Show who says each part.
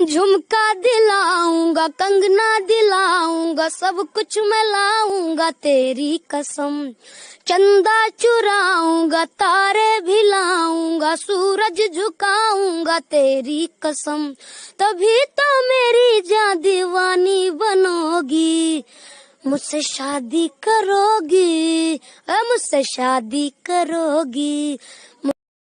Speaker 1: झुमका दिलाऊंगा कंगना दिलाऊंगा सब कुछ मैं लाऊंगा तेरी कसम चंदा चुराऊंगा तारे भी लाऊंगा सूरज झुकाऊंगा तेरी कसम तभी तो मेरी जा दीवानी बनोगी मुझसे शादी करोगी मुझसे शादी करोगी